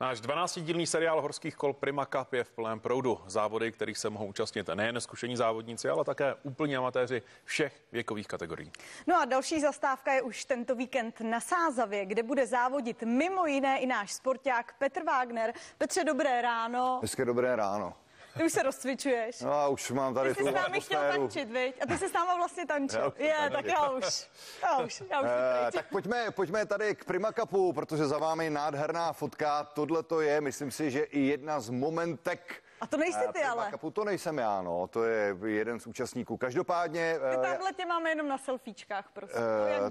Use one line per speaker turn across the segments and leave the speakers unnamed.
Náš 12-dílný seriál horských kol Prima Cup je v plném proudu. Závody, kterých se mohou účastnit nejen zkušení závodníci, ale také úplně amatéři všech věkových kategorií.
No a další zastávka je už tento víkend na Sázavě, kde bude závodit mimo jiné i náš sporták Petr Wagner. Petře, dobré ráno.
Hezké dobré ráno.
Ty už se rozcvičuješ.
No a už mám tady ty tu jsi s námi chtěl tančit,
viď? A ty jsi s náma vlastně tančil. Já už, Je, tančil. tak já už. Já už, já už uh, Tak
pojďme, pojďme tady k Primakapu, protože za vámi nádherná fotka. Tohle to je, myslím si, že i jedna z momentek a to nejste ty, ale. kapu to nejsem já, no, to je jeden z účastníků. Každopádně... Ty eh, tamhle
tě máme jenom na selfiečkách, prostě.
Uh, jak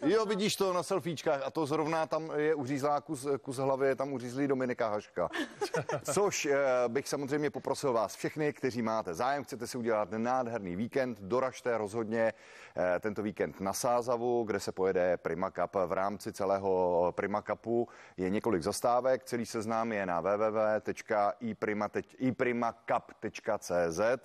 to jo, vidíš to na selfiečkách a to zrovna tam je uřízlá kus, kus hlavy, je tam uřízlý Dominika Haška. Což uh, bych samozřejmě poprosil vás všechny, kteří máte zájem, chcete si udělat nádherný víkend, doražte rozhodně uh, tento víkend na Sázavu, kde se pojede Prima Cup. V rámci celého Prima Cupu je několik zastávek, celý seznam je na www.iprima.cz primacup.cz. Eh,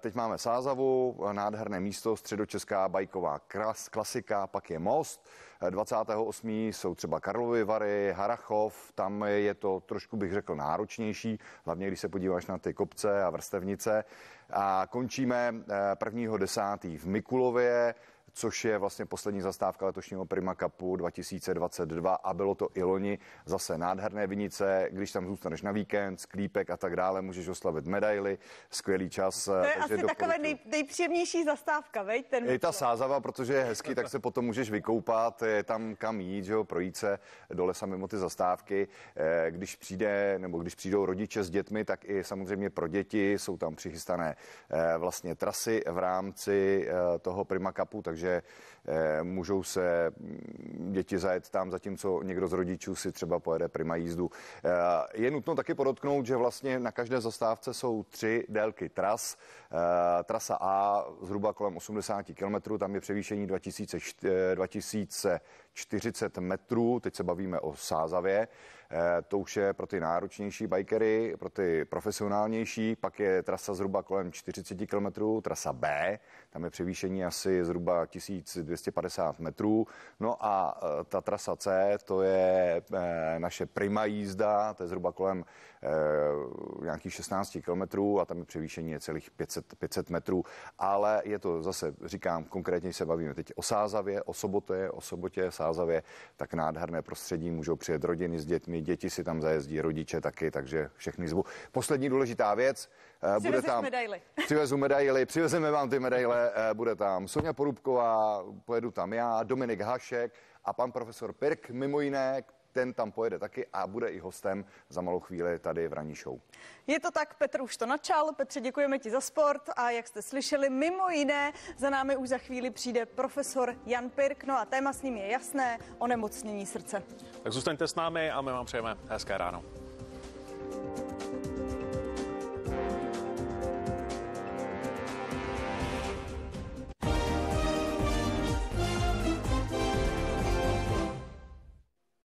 teď máme Sázavu, nádherné místo, středočeská bajková kras, klasika, pak je Most. 28. Eh, jsou třeba Karlovy Vary, Harachov, tam je to trošku bych řekl náročnější, hlavně když se podíváš na ty kopce a vrstevnice. A končíme 1.10. Eh, v Mikulově, což je vlastně poslední zastávka letošního Prima Cupu 2022 a bylo to i loni zase nádherné vinice, když tam zůstaneš na víkend, sklípek a tak dále, můžeš oslavit medaily, skvělý čas. To je eh, asi takové
nej, nejpříjemnější zastávka, veď? Ten je ta
sázava, protože je hezký, tak se potom můžeš vykoupat, je tam kam jít, že jo, projít se dole sami ty zastávky. Eh, když přijde, nebo když přijdou rodiče s dětmi, tak i samozřejmě pro děti jsou tam přichystané eh, vlastně trasy v rámci toho Prima Cupu, takže že eh, můžou se mm, děti zajet tam, zatímco někdo z rodičů si třeba pojede prima jízdu. Eh, je nutno taky podotknout, že vlastně na každé zastávce jsou tři délky tras. Eh, trasa A zhruba kolem 80 km, tam je převýšení 2000, 2040 metrů, teď se bavíme o Sázavě. To už je pro ty náročnější bikery, pro ty profesionálnější. Pak je trasa zhruba kolem 40 km, trasa B, tam je převýšení asi zhruba 250 metrů. No a e, ta trasa C, to je e, naše prima jízda, to je zhruba kolem e, nějakých 16 kilometrů a tam je převýšení je celých 500, 500 metrů, ale je to zase, říkám, konkrétně se bavíme teď o Sázavě, o sobotě, o sobotě, Sázavě, tak nádherné prostředí, můžou přijet rodiny s dětmi, děti si tam zajezdí, rodiče taky, takže všechny zvu. Poslední důležitá věc, bude tam... medaily. Přivezu medaily, přivezeme vám ty medaile, bude tam Sonja Porubková, Šípková, pojedu tam já, Dominik Hašek a pan profesor Pirk, mimo jiné, ten tam pojede taky a bude i hostem za malou chvíli tady v ranní show.
Je to tak, Petr už to načal. Petře, děkujeme ti za sport a jak jste slyšeli, mimo jiné za námi už za chvíli přijde profesor Jan Pirk, no a téma s ním je jasné, onemocnění srdce.
Tak zůstaňte s námi a my vám přejeme hezké ráno.